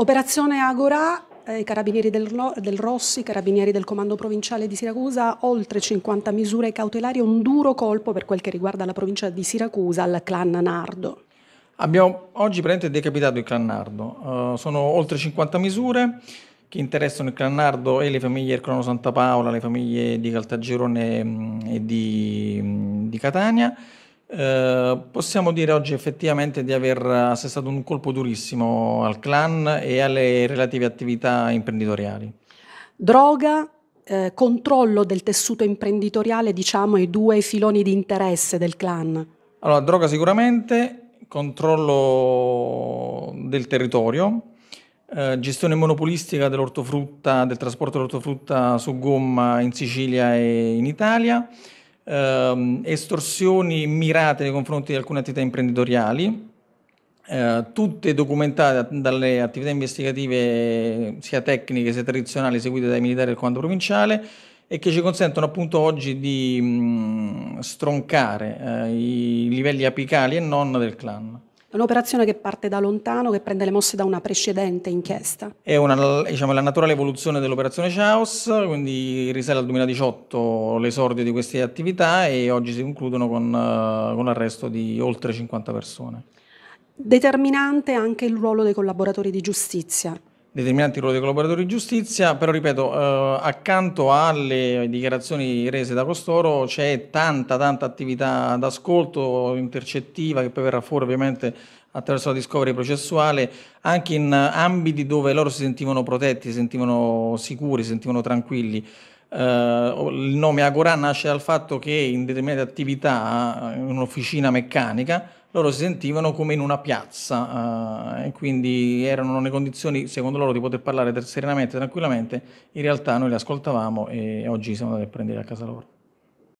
Operazione Agora, eh, i carabinieri del, del Rossi, i carabinieri del comando provinciale di Siracusa, oltre 50 misure cautelari, un duro colpo per quel che riguarda la provincia di Siracusa al clan Nardo. Abbiamo oggi praticamente decapitato il clan Nardo, uh, sono oltre 50 misure che interessano il clan Nardo e le famiglie del Crono Santa Paola, le famiglie di Caltagirone mm, e di, mm, di Catania. Eh, possiamo dire oggi effettivamente di aver assestato eh, un colpo durissimo al clan e alle relative attività imprenditoriali. Droga, eh, controllo del tessuto imprenditoriale, diciamo, i due filoni di interesse del clan. Allora, droga sicuramente, controllo del territorio, eh, gestione monopolistica dell'ortofrutta, del trasporto dell'ortofrutta su gomma in Sicilia e in Italia, ehm, estorsioni mirate nei confronti di alcune attività imprenditoriali, eh, tutte documentate dalle attività investigative sia tecniche sia tradizionali eseguite dai militari del comando provinciale e che ci consentono appunto oggi di mh, mm, stroncare eh, i livelli apicali e non del clan. È un'operazione che parte da lontano, che prende le mosse da una precedente inchiesta. È una, diciamo, la naturale evoluzione dell'operazione Chaos, quindi risale al 2018 l'esordio di queste attività e oggi si concludono con, eh, con l'arresto di oltre 50 persone. Determinante anche il ruolo dei collaboratori di giustizia determinanti ruoli dei collaboratori di giustizia, però ripeto, eh, accanto alle dichiarazioni rese da costoro c'è tanta tanta attività d'ascolto intercettiva che poi verrà fuori ovviamente attraverso la discovery processuale, anche in ambiti dove loro si sentivano protetti, si sentivano sicuri, si sentivano tranquilli. Eh, il nome Agorà nasce dal fatto che in determinate attività, eh, in un'officina meccanica, loro si sentivano come in una piazza uh, e quindi erano nelle condizioni, secondo loro, di poter parlare serenamente, tranquillamente. In realtà noi li ascoltavamo e oggi siamo andati a prendere a casa loro.